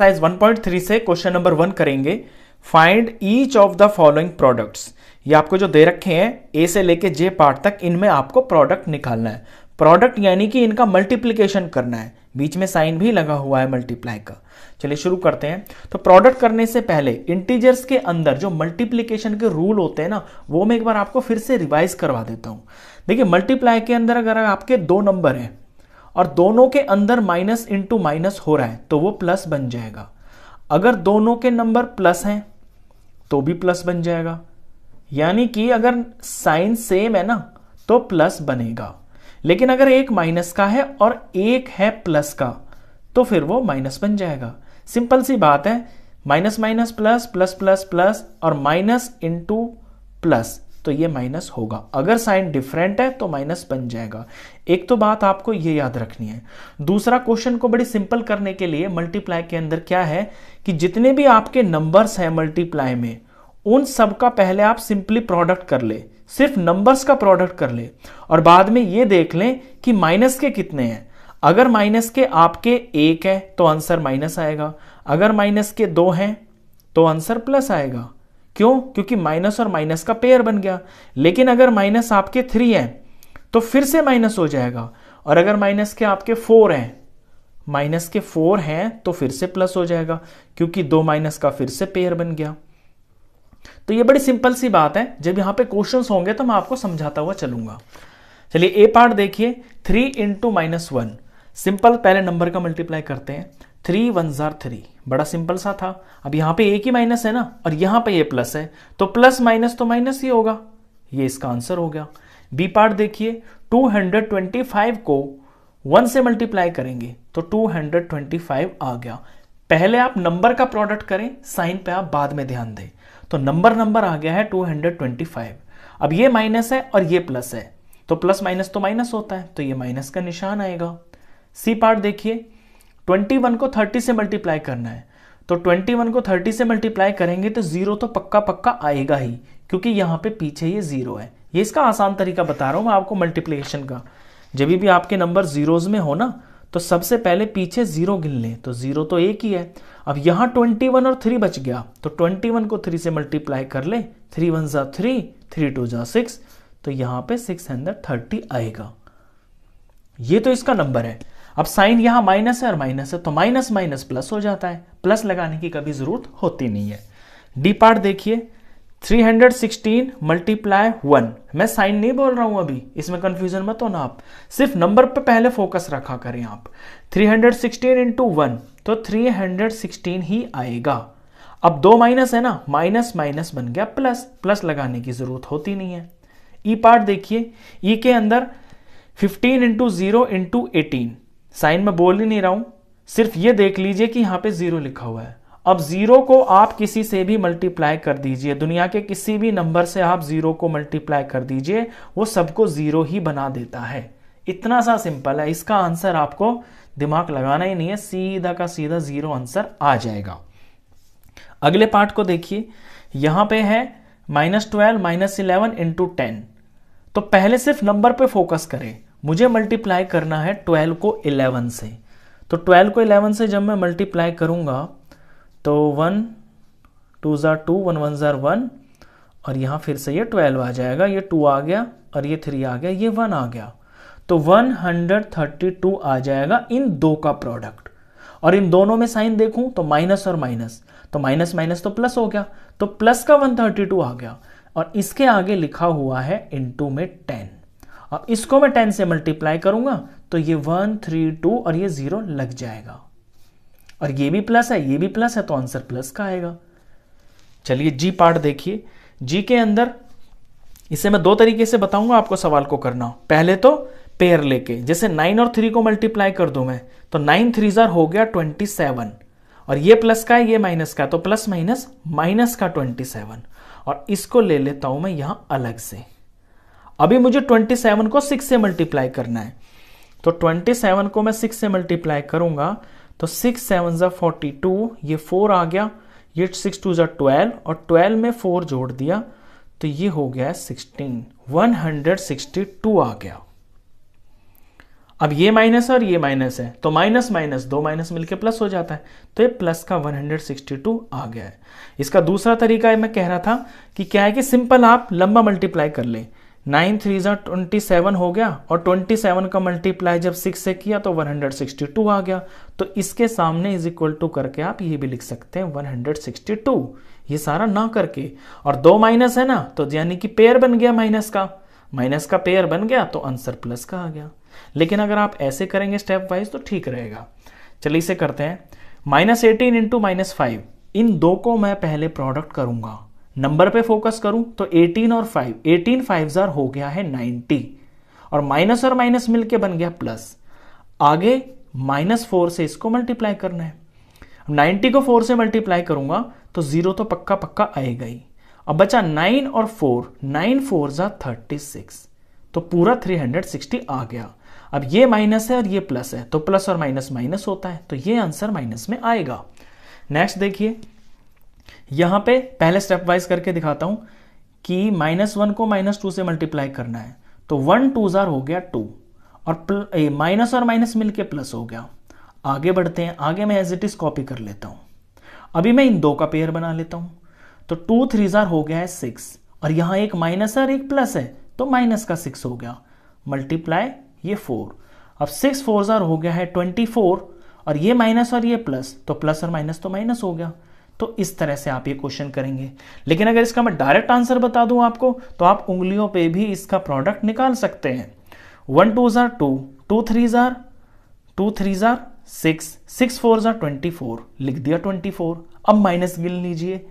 exercise 1.3 से question number one करेंगे find each of the following products ये आपको जो दे रखे हैं ए से लेके जे पार्ट तक इनमें आपको प्रोडक्ट निकालना है प्रोडक्ट यानी कि इनका मल्टीप्लीकेशन करना है बीच में साइन भी लगा हुआ है मल्टीप्लाई का चलिए शुरू करते हैं तो प्रोडक्ट करने से पहले इंटीजर्स के अंदर जो मल्टीप्लीकेशन के रूल होते हैं ना वो मैं एक बार आपको फिर से रिवाइज करवा देता हूं देखिए मल्टीप्लाई के अंदर अगर आपके दो नंबर हैं और दोनों के अंदर माइनस इंटू माइनस हो रहा है तो वो प्लस बन जाएगा अगर दोनों के नंबर प्लस हैं तो भी प्लस बन जाएगा यानी कि अगर साइन सेम है ना तो प्लस बनेगा लेकिन अगर एक माइनस का है और एक है प्लस का तो फिर वो माइनस बन जाएगा सिंपल सी बात है minus minus plus plus plus plus और माइनस इंटू प्लस तो ये माइनस होगा अगर साइन डिफरेंट है तो माइनस बन जाएगा एक तो बात आपको ये याद रखनी है दूसरा क्वेश्चन को बड़ी सिंपल करने के लिए मल्टीप्लाई के अंदर क्या है कि जितने भी आपके नंबर्स हैं मल्टीप्लाई में उन सब का पहले आप सिंपली प्रोडक्ट कर ले सिर्फ नंबर्स का प्रोडक्ट कर ले और बाद में ये देख लें कि माइनस के कितने हैं अगर माइनस के आपके एक है तो आंसर माइनस आएगा अगर माइनस के दो हैं तो आंसर प्लस आएगा क्यों क्योंकि माइनस और माइनस का पेयर बन गया लेकिन अगर माइनस आपके थ्री हैं तो फिर से माइनस हो जाएगा और अगर माइनस के आपके फोर हैं माइनस के फोर हैं तो फिर से प्लस हो जाएगा क्योंकि दो माइनस का फिर से पेयर बन गया तो ये बड़ी सिंपल सी बात है जब यहां पे क्वेश्चंस होंगे तो मैं आपको समझाता हुआ चलूंगा चलिए ए पार्ट देखिए three into minus one simple पहले नंबर का मल्टीप्लाई करते हैं थ्री वन ज़ार थ्री बड़ा सिंपल सा था अब यहां पे एक ही माइनस है ना और यहां पे ये प्लस है तो प्लस माइनस तो माइनस ही होगा ये इसका आंसर हो गया बी पार्ट देखिए 225 को वन से मल्टीप्लाई करेंगे तो 225 आ गया पहले आप नंबर का प्रोडक्ट करें साइन पे आप बाद में ध्यान दें तो नंबर नंबर आ गया है 225 अब ये माइनस है और ये प्लस है तो प्लस माइनस तो माइनस होता है तो ये माइनस का निशान आएगा सी पार्ट देखिए 21 को 30 से मल्टीप्लाई करना है तो 21 को 30 से मल्टीप्लाई करेंगे तो जीरो तो पक्का पक्का आएगा ही क्योंकि यहाँ पे पीछे ये जीरो है ये इसका आसान तरीका बता रहा हूँ मैं आपको मल्टीप्लीकेशन का जब भी आपके नंबर जीरोज में हो ना तो सबसे पहले पीछे जीरो गिन लें तो जीरो तो एक ही है अब यहाँ ट्वेंटी वन और थ्री बच गया तो ट्वेंटी वन को थ्री से मल्टीप्लाई कर ले थ्री वन ज़ा थ्री थ्री टू ज़ा सिक्स तो यहाँ पे सिक्स हंड्रेड थर्टी आएगा ये तो इसका नंबर है अब साइन यहां माइनस है और माइनस है तो माइनस माइनस प्लस हो जाता है प्लस लगाने की कभी ज़रूरत होती नहीं है डी पार्ट देखिए 316 मल्टीप्लाई वन मैं साइन नहीं बोल रहा हूं अभी इसमें कंफ्यूजन मत होना आप सिर्फ नंबर पे पहले फोकस रखा करें आप 316 हंड्रेड सिक्सटीन इंटू वन तो 316 ही आएगा अब दो माइनस है ना माइनस माइनस बन गया प्लस प्लस लगाने की जरूरत होती नहीं है ई e पार्ट देखिए ई e के अंदर 15 into zero into eighteen sign में बोल ही नहीं रहा हूं सिर्फ ये देख लीजिए कि यहां पे जीरो लिखा हुआ है अब जीरो को आप किसी से भी मल्टीप्लाई कर दीजिए दुनिया के किसी भी नंबर से आप जीरो को मल्टीप्लाई कर दीजिए वो सबको जीरो ही बना देता है इतना सा सिंपल है इसका आंसर आपको दिमाग लगाना ही नहीं है सीधा का सीधा जीरो आंसर आ जाएगा अगले पार्ट को देखिए यहां पे है minus twelve minus eleven into ten तो पहले सिर्फ नंबर पे फोकस करें मुझे मल्टीप्लाई करना है ट्वेल्व को इलेवन से तो ट्वेल्व को इलेवन से जब मैं मल्टीप्लाई करूंगा तो वन टू ज़ार टू वन वन ज़ार वन और यहाँ फिर से ये ट्वेल्व आ जाएगा ये टू आ गया और ये थ्री आ गया ये वन आ गया तो वन हंड्रेड थर्टी टू आ जाएगा इन दो का प्रोडक्ट और इन दोनों में साइन देखूं तो माइनस और माइनस तो माइनस माइनस तो प्लस हो गया तो प्लस का वन थर्टी टू आ गया और इसके आगे लिखा हुआ है इनटू में टेन अब इसको मैं टेन से मल्टीप्लाई करूंगा तो ये वन थ्री टू और ये जीरो लग जाएगा और ये भी प्लस है ये भी प्लस है तो आंसर प्लस का आएगा चलिए जी पार्ट देखिए जी के अंदर इसे मैं दो तरीके से बताऊंगा आपको सवाल को करना पहले तो पेयर लेके जैसे नाइन और थ्री को मल्टीप्लाई कर दू मैं तो नाइन थ्री जार हो गया ट्वेंटी सेवन और ये प्लस का है ये माइनस का है तो प्लस माइनस माइनस का ट्वेंटी सेवन और इसको ले लेता हूं मैं यहां अलग से अभी मुझे 27 को 6 से मल्टीप्लाई करना है तो 27 को मैं 6 से मल्टीप्लाई करूंगा तो 6 सेवन जो फोर्टी ये 4 आ गया ये 6 टू जो ट्वेल्व और 12 में 4 जोड़ दिया तो ये हो गया है 16 162 आ गया अब ये माइनस और ये माइनस है तो माइनस माइनस दो माइनस मिलके प्लस हो जाता है तो ये प्लस का 162 आ गया है इसका दूसरा तरीका है मैं कह रहा था कि क्या है कि सिंपल आप लंबा मल्टीप्लाई कर लें नाइन थ्री जो ट्वेंटी सेवन हो गया और ट्वेंटी सेवन का मल्टीप्लाई जब सिक्स से किया तो वन हंड्रेड सिक्सटी टू आ गया तो इसके सामने इज इक्वल टू करके आप ये भी लिख सकते हैं वन हंड्रेड सिक्सटी टू ये सारा ना करके और दो माइनस है ना तो यानी कि पेयर बन गया माइनस का माइनस का पेयर बन गया तो आंसर प्लस का आ गया लेकिन अगर आप ऐसे करेंगे स्टेप वाइज तो ठीक रहेगा चलिए इसे करते हैं minus eighteen into minus five इन दो को मैं पहले प्रोडक्ट करूंगा नंबर पे फोकस करूं तो 18 और 5 18 फाइव हो गया है 90 और माइनस और माइनस मिलके बन गया प्लस आगे माइनस फोर से इसको मल्टीप्लाई करना है 90 को 4 से मल्टीप्लाई करूंगा तो जीरो तो पक्का पक्का आएगा ही अब बचा 9 और 4, 9 फोर जार थर्टी सिक्स तो पूरा 360 आ गया अब ये माइनस है और ये प्लस है तो प्लस और माइनस माइनस होता है तो ये आंसर माइनस में आएगा नेक्स्ट देखिए यहां पे पहले स्टेप वाइज करके दिखाता हूँ कि माइनस वन को माइनस टू से मल्टीप्लाई करना है तो वन टू ज़ार हो गया टू और माइनस और माइनस मिलके प्लस हो गया आगे बढ़ते हैं आगे मैं एज इट इज़ कॉपी कर लेता हूं अभी मैं इन दो का पेयर बना लेता हूं तो टू थ्री ज़ार हो गया है सिक्स और यहां एक माइनस है और एक प्लस है तो माइनस का सिक्स हो गया मल्टीप्लाई ये फोर अब सिक्स फोर ज़ार हो गया है ट्वेंटी फोर और ये माइनस और ये प्लस तो प्लस और माइनस तो माइनस हो गया तो इस तरह से आप ये क्वेश्चन करेंगे लेकिन अगर इसका मैं डायरेक्ट आंसर बता दूं आपको तो आप उंगलियों पे भी इसका प्रोडक्ट निकाल सकते हैं वन टू ज़ार टू टू थ्री ज़ार टू थ्री ज़ार सिक्स सिक्स फोर ज़ार ट्वेंटी फोर लिख दिया ट्वेंटी फोर अब माइनस गिन लीजिए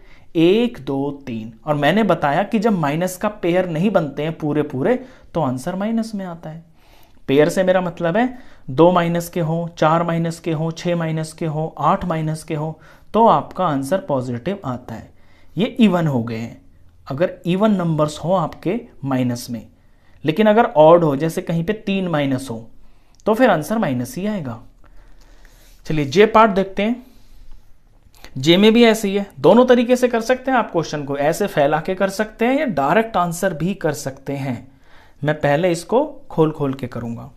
एक दो तीन और मैंने बताया कि जब माइनस का पेयर नहीं बनते हैं पूरे पूरे तो आंसर माइनस में आता है पेयर से मेरा मतलब है दो माइनस के हो चार माइनस के हो छः माइनस के हो आठ माइनस के हो तो आपका आंसर पॉजिटिव आता है ये इवन हो गए हैं अगर इवन नंबर्स हो आपके माइनस में लेकिन अगर ऑड हो जैसे कहीं पे तीन माइनस हो तो फिर आंसर माइनस ही आएगा चलिए जे पार्ट देखते हैं जे में भी ऐसे ही है दोनों तरीके से कर सकते हैं आप क्वेश्चन को ऐसे फैला के कर सकते हैं या डायरेक्ट आंसर भी कर सकते हैं मैं पहले इसको खोल खोल के करूंगा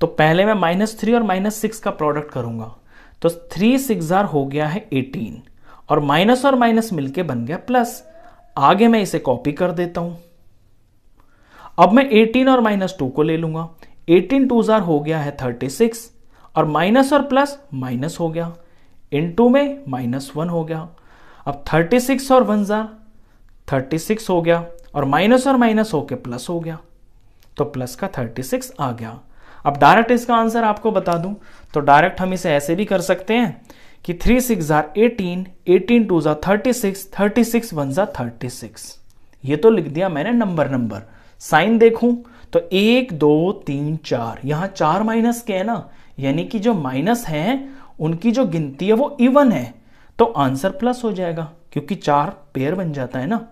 तो पहले मैं माइनस थ्री और माइनस सिक्स का प्रोडक्ट करूंगा तो थ्री सिक्स हो गया है एटीन और माइनस और माइनस मिलके बन गया प्लस आगे मैं इसे कॉपी कर देता हूं अब मैं एटीन और माइनस टू को ले लूंगा एटीन टू जार हो गया है थर्टी सिक्स और माइनस और प्लस माइनस हो गया इन टू में माइनस वन हो गया अब थर्टी सिक्स और वन जार थर्टी सिक्स हो गया और माइनस और माइनस होके प्लस हो गया तो प्लस का थर्टी सिक्स आ गया अब डायरेक्ट इसका आंसर आपको बता दूं तो डायरेक्ट हम इसे ऐसे भी कर सकते हैं कि थ्री सिक्स ज़ार एटीन एटीन टू ज़ार thirty six thirty six one ज़ार थर्टी सिक्स ये तो लिख दिया मैंने नंबर नंबर साइन देखूं तो एक दो तीन चार यहां चार माइनस के है ना यानी कि जो माइनस है उनकी जो गिनती है वो इवन है तो आंसर प्लस हो जाएगा क्योंकि चार पेयर बन जाता है ना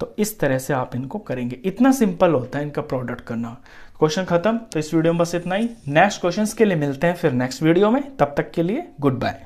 तो इस तरह से आप इनको करेंगे इतना सिंपल होता है इनका प्रोडक्ट करना क्वेश्चन खत्म तो इस वीडियो में बस इतना ही नेक्स्ट क्वेश्चंस के लिए मिलते हैं फिर नेक्स्ट वीडियो में तब तक के लिए गुड बाय